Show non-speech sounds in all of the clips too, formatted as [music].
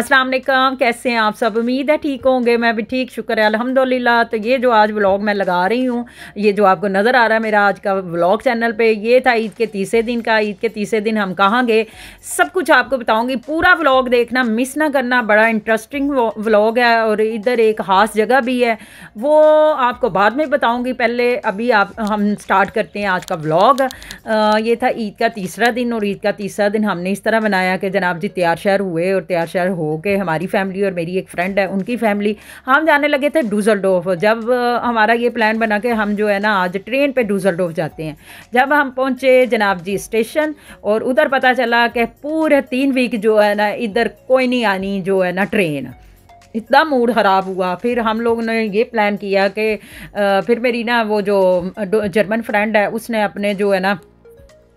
अस्सलाम वालेकुम कैसे हैं आप सब उम्मीद है ठीक होंगे मैं भी ठीक शुक्र है अल्हम्दुलिल्लाह तो ये जो आज व्लॉग मैं लगा रही हूँ ये जो आपको नज़र आ रहा है मेरा आज का व्लॉग चैनल पे ये था ईद के तीसरे दिन का ईद के तीसरे दिन हम कहाँ गए सब कुछ आपको बताऊँगी पूरा व्लॉग देखना मिस ना करना बड़ा इंटरेस्टिंग व्लॉग है और इधर एक खास जगह भी है वो आपको बाद में बताऊँगी पहले अभी आप हम स्टार्ट करते हैं आज का व्लॉग ये था ईद का तीसरा दिन और ईद का तीसरा दिन हमने इस तरह बनाया कि जनाब जी तैयार शहर हुए और तैयार शहर हो कि हमारी फैमिली और मेरी एक फ्रेंड है उनकी फैमिली हम जाने लगे थे डूजल जब हमारा ये प्लान बना के हम जो है ना आज ट्रेन पर डूजल जाते हैं जब हम पहुँचे जनाब जी स्टेशन और उधर पता चला कि पूरे तीन वीक जो है ना इधर कोई नहीं आनी जो है ना ट्रेन इतना मूड ख़राब हुआ फिर हम लोग ने ये प्लान किया कि फिर मेरी ना वो जो जर्मन फ्रेंड है उसने अपने जो है ना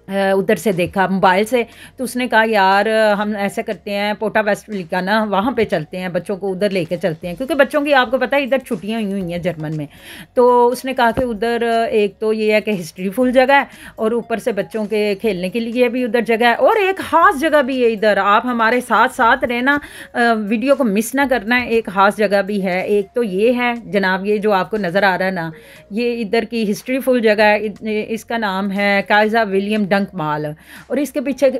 उधर से देखा मोबाइल से तो उसने कहा यार हम ऐसा करते हैं पोटा वेस्ट का ना वहाँ पे चलते हैं बच्चों को उधर लेके चलते हैं क्योंकि बच्चों की आपको पता है इधर छुट्टियाँ हुई हुई हैं जर्मन में तो उसने कहा कि उधर एक तो ये है कि हिस्ट्री फुल जगह है और ऊपर से बच्चों के खेलने के लिए भी उधर जगह है और एक ख़ास जगह भी है इधर आप हमारे साथ साथ रहना वीडियो को मिस ना करना है एक ख़ास जगह भी है एक तो ये है जनाब ये जो आपको नज़र आ रहा है ना ये इधर की हिस्ट्री फुल जगह है इसका नाम है कायजा विलियम डंक माल और इसके पीछे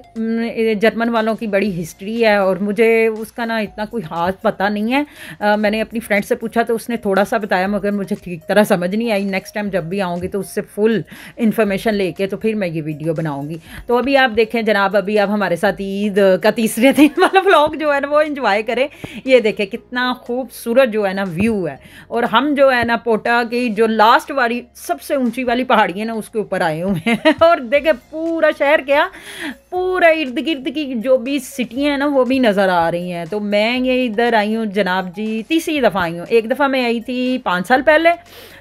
जर्मन वालों की बड़ी हिस्ट्री है और मुझे उसका ना इतना कोई हाथ पता नहीं है आ, मैंने अपनी फ्रेंड से पूछा तो उसने थोड़ा सा बताया मगर मुझे ठीक तरह समझ नहीं आई नेक्स्ट टाइम जब भी आऊँगी तो उससे फुल इन्फॉर्मेशन लेके तो फिर मैं ये वीडियो बनाऊँगी तो अभी आप देखें जनाब अभी आप हमारे साथ ईद का तीसरे दिन [laughs] वाला ब्लॉग जो है ना वो इन्जॉय करें ये देखें कितना खूबसूरत जो है ना व्यू है और हम जो है ना पोटा की जो लास्ट वाली सबसे ऊँची वाली पहाड़ी है ना उसके ऊपर आए हुए हैं [laughs] और देखें पूरा पूरा शहर क्या पूरा इर्द गिर्द की जो भी सिटियाँ हैं ना वो भी नज़र आ रही हैं तो मैं ये इधर आई हूँ जनाब जी तीसरी दफ़ा आई हूँ एक दफ़ा मैं आई थी पाँच साल पहले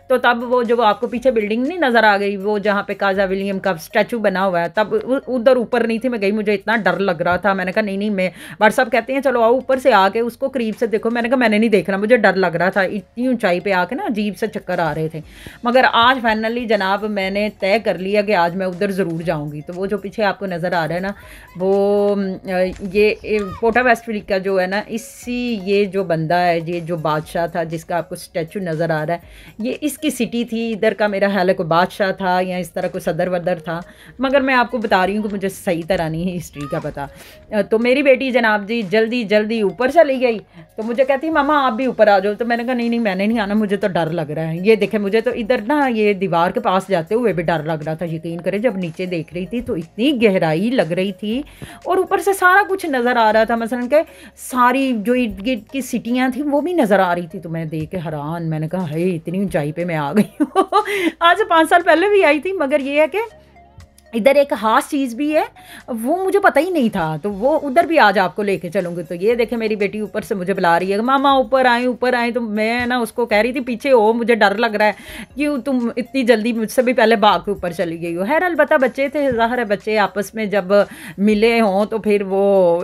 तो तब वो जो आपको पीछे बिल्डिंग नहीं नज़र आ गई वो जहाँ पे काजा विलियम का स्टैचू बना हुआ है तब उधर ऊपर नहीं थी मैं गई मुझे इतना डर लग रहा था मैंने कहा नहीं नहीं मैं व्हाट्सअप कहते हैं चलो आओ ऊपर से आके उसको करीब से देखो मैंने कहा मैंने नहीं देखना मुझे डर लग रहा था इतनी ऊंचाई पर आके ना अजीब से चक्कर आ रहे थे मगर आज फाइनली जनाब मैंने तय कर लिया कि आज मैं उधर ज़रूर जाऊँगी तो वो जो पीछे आपको नज़र आ रहा है ना वो ये पोटा वेस्ट का जो है ना इसी ये जो बंदा है ये जो बादशाह था जिसका आपको स्टैचू नज़र आ रहा है ये इस की सिटी थी इधर का मेरा ख्याल है कोई बादशाह था या इस तरह कोई सदर वदर था मगर मैं आपको बता रही हूँ कि मुझे सही तरह नहीं है हिस्ट्री का पता तो मेरी बेटी जनाब जी जल्दी जल्दी ऊपर चली गई तो मुझे कहती मामा आप भी ऊपर आ जाओ तो मैंने कहा नहीं नहीं मैंने नहीं आना मुझे तो डर लग रहा है ये देखे मुझे तो इधर ना ये दीवार के पास जाते हुए भी डर लग रहा था यकीन करें जब नीचे देख रही थी तो इतनी गहराई लग रही थी और ऊपर से सारा कुछ नज़र आ रहा था मसलन के सारी जो इर्द गिर्द की सिटियाँ थी वो भी नज़र आ रही थी तो मैं देख के हैरान मैंने कहा है इतनी ऊंचाई पे में आ गई हूँ [laughs] आज पाँच साल पहले भी आई थी मगर ये है कि इधर एक हास चीज़ भी है वो मुझे पता ही नहीं था तो वो उधर भी आज आपको लेके चलूँगी तो ये देखे मेरी बेटी ऊपर से मुझे बुला रही है मामा ऊपर आए ऊपर आए तो मैं ना उसको कह रही थी पीछे हो मुझे डर लग रहा है कि तुम इतनी जल्दी मुझसे भी पहले भाग के ऊपर चली गई हो हैर अलबत्ता बच्चे थे ज़ाहिर है बच्चे आपस में जब मिले हों तो फिर वो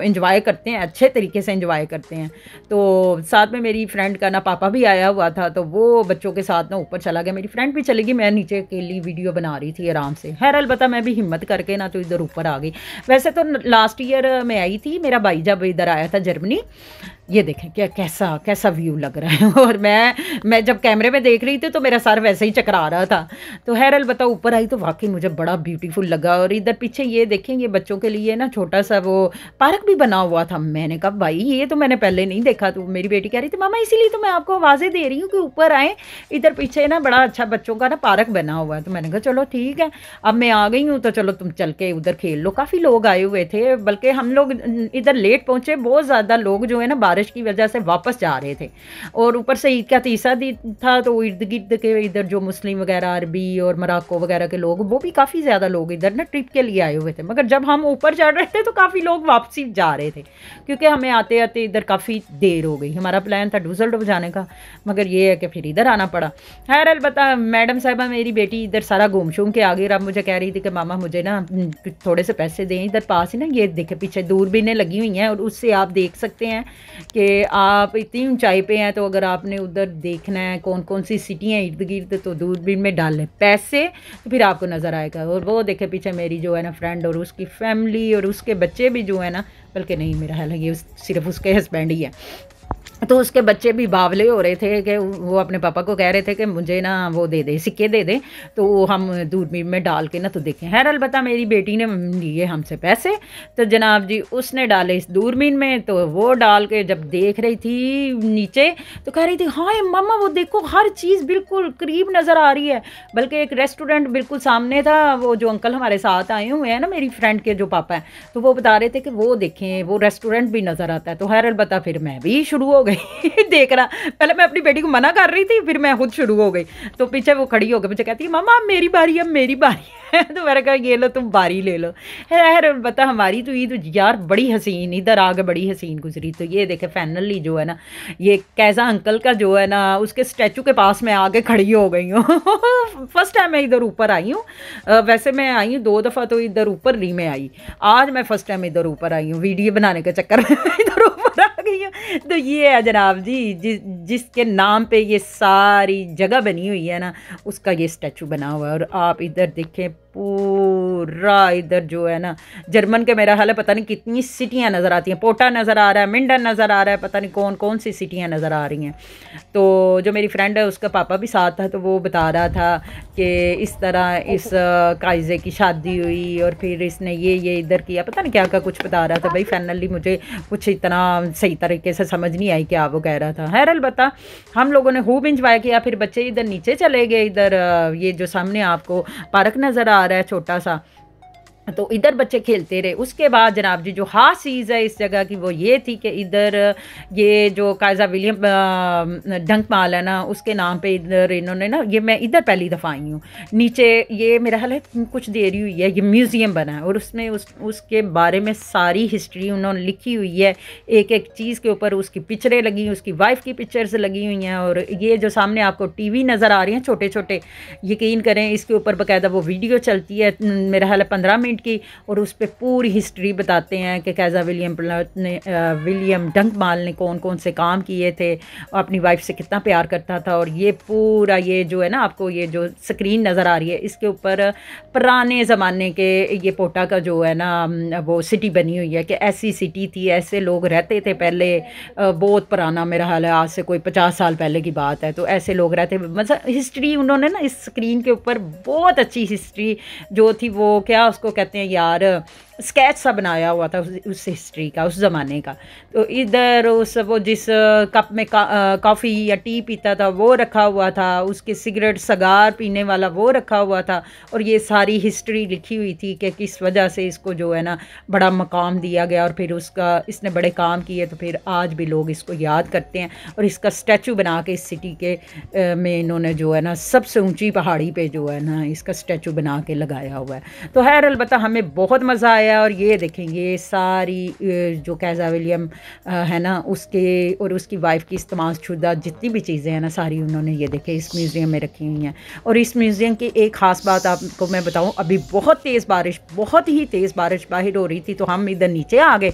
इंजॉय करते हैं अच्छे तरीके से इंजॉय करते हैं तो साथ में मेरी फ्रेंड का ना पापा भी आया हुआ था तो वो बच्चों के साथ ना ऊपर चला गया मेरी फ्रेंड भी चली गई मैं नीचे अकेली वीडियो बना रही थी आराम से खैर अलबत्ता मैं भी हिम्मत करके ना तो इधर ऊपर आ गई वैसे तो लास्ट ईयर मैं आई थी मेरा भाई जब इधर आया था जर्मनी ये देखें क्या कैसा कैसा व्यू लग रहा है [laughs] और मैं मैं जब कैमरे में देख रही थी तो मेरा सर वैसे ही चकरा रहा था तो हैर अलबत्ता ऊपर आई तो वाकई मुझे बड़ा ब्यूटीफुल लगा और इधर पीछे ये देखें ये बच्चों के लिए ना छोटा सा वो पार्क भी बना हुआ था मैंने कहा भाई ये तो मैंने पहले नहीं देखा तो मेरी बेटी कह रही थी मामा इसीलिए तो मैं आपको आवाज़ें दे रही हूँ कि ऊपर आएँ इधर पीछे ना बड़ा अच्छा बच्चों का ना पार्क बना हुआ है तो मैंने कहा चलो ठीक है अब मैं आ गई हूँ तो चलो तुम चल के उधर खेल लो काफ़ी लोग आए हुए थे बल्कि हम लोग इधर लेट पहुँचे बहुत ज़्यादा लोग जो है ना बारह बारिश की वजह से वापस जा रहे थे और ऊपर से ईद का तीसरा दिन था तो इर्द गिर्द के इधर जो मुस्लिम वगैरह अरबी और मराको वगैरह के लोग वो भी काफ़ी ज़्यादा लोग इधर ना ट्रिप के लिए आए हुए थे मगर जब हम ऊपर चढ़ रहे थे तो काफ़ी लोग वापसी जा रहे थे क्योंकि हमें आते आते इधर काफ़ी देर हो गई हमारा प्लान था डूजल जाने का मगर ये है कि फिर इधर आना पड़ा खैर अलबत्ता मैडम साहबा मेरी बेटी इधर सारा घूम शूम के आ गई अब मुझे कह रही थी कि मामा मुझे ना थोड़े से पैसे दें इधर पास ही ना ये देखे पीछे दूरबीनें लगी हुई हैं और उससे आप देख सकते हैं कि आप इतनी ऊंचाई पे हैं तो अगर आपने उधर देखना है कौन कौन सी सिटियाँ इर्द गिर्द तो दूरबीन में डाल लें पैसे तो फिर आपको नज़र आएगा और वो देखे पीछे मेरी जो है ना फ्रेंड और उसकी फैमिली और उसके बच्चे भी जो है ना बल्कि नहीं मेरा हाल है ये सिर्फ उसके हस्बैंड ही है तो उसके बच्चे भी बावले हो रहे थे कि वो अपने पापा को कह रहे थे कि मुझे ना वो दे दे सिक्के दे दे तो वो हम दूरबीन में डाल के ना तो देखें हैर अलबत्ता मेरी बेटी ने लिए हमसे पैसे तो जनाब जी उसने डाले इस दूरबीन में तो वो डाल के जब देख रही थी नीचे तो कह रही थी हाँ मामा वो देखो हर चीज़ बिल्कुल करीब नज़र आ रही है बल्कि एक रेस्टोरेंट बिल्कुल सामने था वो जो अंकल हमारे साथ आए हुए हैं ना मेरी फ्रेंड के जो पापा हैं तो वो बता रहे थे कि वो देखें वो रेस्टोरेंट भी नज़र आता है तो हैर अलबत्ता फिर मैं भी शुरू हो गया गई [laughs] देखना पहले मैं अपनी बेटी को मना कर रही थी फिर मैं खुद शुरू हो गई तो पीछे वो खड़ी हो गई मुझे कहती है मामा मेरी बारी अब मेरी बारी है [laughs] तो मैंने कहा ये लो तुम बारी ले लो यार बता हमारी तो ईद तो यार बड़ी हसीन इधर आगे बड़ी हसीन गुजरी तो ये देखे फाइनली जो है ना ये कैसा अंकल का जो है ना उसके स्टैचू के पास मैं आगे खड़ी हो गई हूँ फर्स्ट [laughs] टाइम मैं इधर ऊपर आई हूँ वैसे मैं आई हूँ दो दफ़ा तो इधर ऊपर नहीं मैं आई आज मैं फर्स्ट टाइम इधर ऊपर आई हूँ वीडियो बनाने के चक्कर में इधर गई हूँ तो ये है जनाब जी जि, जिसके नाम पे ये सारी जगह बनी हुई है ना उसका ये स्टैचू बना हुआ है और आप इधर देखें पूरा इधर जो है ना जर्मन के मेरा हाल है पता नहीं कितनी सिटियाँ नज़र आती हैं पोटा नज़र आ रहा है मिंडन नज़र आ रहा है पता नहीं कौन कौन सी सिटियाँ नज़र आ रही हैं तो जो मेरी फ्रेंड है उसका पापा भी साथ था तो वो बता रहा था कि इस तरह इस अच्छा। कायजे की शादी हुई और फिर इसने ये ये इधर किया पता नहीं क्या क्या कुछ बता रहा था भाई फाइनली मुझे कुछ इतना सही तरीके से समझ नहीं आई क्या वो कह रहा था हैर अलबत्ता हम लोगों ने खूब इंजॉय किया फिर बच्चे इधर नीचे चले गए इधर ये जो सामने आपको पार्क नज़र आ आ रहा है छोटा सा तो इधर बच्चे खेलते रहे उसके बाद जनाब जी जो हाँ चीज़ है इस जगह की वो ये थी कि इधर ये जो कायजा विलियम डंक माल है ना उसके नाम पे इधर इन्होंने ना ये मैं इधर पहली दफ़ा आई हूँ नीचे ये मेरा हाल है कुछ देर ही हुई है ये म्यूज़ियम बना है और उसमें उस उसके बारे में सारी हिस्ट्री उन्होंने लिखी हुई है एक एक चीज़ के ऊपर उसकी पिक्चरें लगी हुई उसकी वाइफ की पिक्चर्स लगी हुई हैं और ये जो सामने आपको टी नज़र आ रही हैं छोटे छोटे यकीन करें इसके ऊपर बाकायदा वो वीडियो चलती है मेरा हाल है पंद्रह मिनट मूवमेंट की और उस पर पूरी हिस्ट्री बताते हैं कि कैज़ा विलियम प्लट ने विलियम डंकमाल ने कौन कौन से काम किए थे और अपनी वाइफ से कितना प्यार करता था और ये पूरा ये जो है ना आपको ये जो स्क्रीन नज़र आ रही है इसके ऊपर पुराने ज़माने के ये पोटा का जो है ना वो सिटी बनी हुई है कि ऐसी सिटी थी ऐसे लोग रहते थे पहले बहुत पुराना मेरा हाल है आज से कोई पचास साल पहले की बात है तो ऐसे लोग रहते मतलब हिस्ट्री उन्होंने ना इस स्क्रीन के ऊपर बहुत अच्छी हिस्ट्री जो थी वो क्या उसको कहते करते हैं यार स्केच सा बनाया हुआ था उस, उस हिस्ट्री का उस ज़माने का तो इधर उस वो जिस कप में कॉफ़ी या टी पीता था वो रखा हुआ था उसके सिगरेट सगार पीने वाला वो रखा हुआ था और ये सारी हिस्ट्री लिखी हुई थी कि किस वजह से इसको जो है ना बड़ा मकाम दिया गया और फिर उसका इसने बड़े काम किए तो फिर आज भी लोग इसको याद करते हैं और इसका स्टैचू बना के इस सिटी के में इन्होंने जो है ना सबसे ऊँची पहाड़ी पर जो है ना इसका स्टैचू बना के लगाया हुआ है तो हैर अलबत् हमें बहुत मज़ा आया गया और ये देखें ये सारी जो कैज़ा विलियम है ना उसके और उसकी वाइफ की इस्तेमाल शुदा जितनी भी चीज़ें हैं ना सारी उन्होंने ये देखे इस म्यूज़ियम में रखी हुई हैं और इस म्यूज़ियम की एक ख़ास बात आपको मैं बताऊँ अभी बहुत तेज़ बारिश बहुत ही तेज़ बारिश बाहर हो रही थी तो हम इधर नीचे आ गए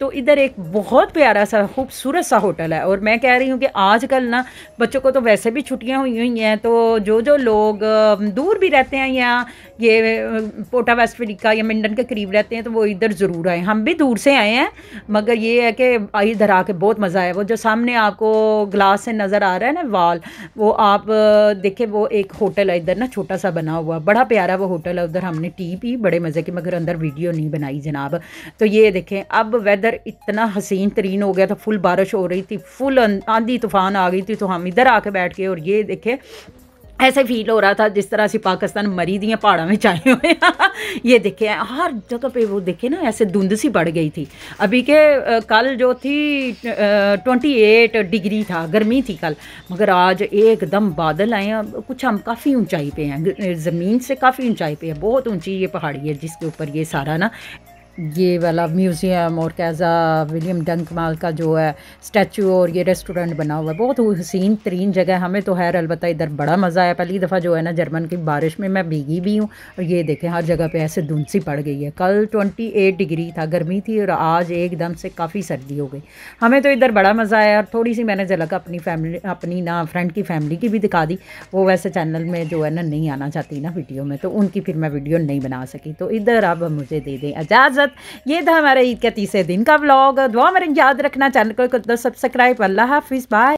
तो इधर एक बहुत प्यारा सा खूबसूरत सा होटल है और मैं कह रही हूँ कि आजकल ना बच्चों को तो वैसे भी छुट्टियाँ हुई हुई हैं तो जो जो लोग दूर भी रहते हैं या ये पोटा वेस्ट अफ्रीका या मिंडन के करीब रहते हैं तो वो इधर ज़रूर आए हम भी दूर से आए हैं मगर ये है कि इधर आके बहुत मज़ा आया वो जो सामने आपको ग्लास से नज़र आ रहा है ना वाल वो आप देखे वो एक होटल है इधर ना छोटा सा बना हुआ बड़ा प्यारा वो होटल है उधर हमने टी पी बड़े मज़े की मगर अंदर वीडियो नहीं बनाई जनाब तो ये देखें अब वेदर इतना हसीन तरीन हो गया था तो फुल बारिश हो रही थी फुल अं, आंधी तूफ़ान आ गई थी तो हम इधर आके बैठ के और ये देखें ऐसा फील हो रहा था जिस तरह से पाकिस्तान मरी दिए पहाड़ों में चाहे हुए [laughs] ये देखे हर जगह पे वो देखे ना ऐसे धुंध सी बढ़ गई थी अभी के कल जो थी ट्वेंटी एट डिग्री था गर्मी थी कल मगर आज एकदम बादल आए हैं कुछ हम काफ़ी ऊंचाई पे हैं ज़मीन से काफ़ी ऊंचाई पे है बहुत ऊंची ये पहाड़ी है जिसके ऊपर ये सारा ना ये वाला म्यूज़ियम और कैज़ा विलियम डंकमाल का जो है स्टैचू और ये रेस्टोरेंट बना हुआ है बहुत हसीन तरीन जगह है हमें तो हैर अलबत्त इधर बड़ा मज़ा आया पहली दफ़ा जो है ना जर्मन की बारिश में मैं भीगी भी हूँ और ये देखें हर जगह पे ऐसे धुंसी पड़ गई है कल 28 डिग्री था गर्मी थी और आज एकदम से काफ़ी सर्दी हो गई हमें तो इधर बड़ा मज़ा आया और थोड़ी सी मैंने झलक अपनी फैमिली अपनी ना फ्रेंड की फैमिली की भी दिखा दी वो वैसे चैनल में जो है ना नहीं आना चाहती ना वीडियो में तो उनकी फिर मैं वीडियो नहीं बना सकी तो इधर अब मुझे दे दें इजाज़त इजाज़त ये था हमारा ईद के तीसरे दिन का ब्लॉग दुआ मेरे याद रखना चैनल को सब्सक्राइब तो अल्लाह हाफिज़ बाय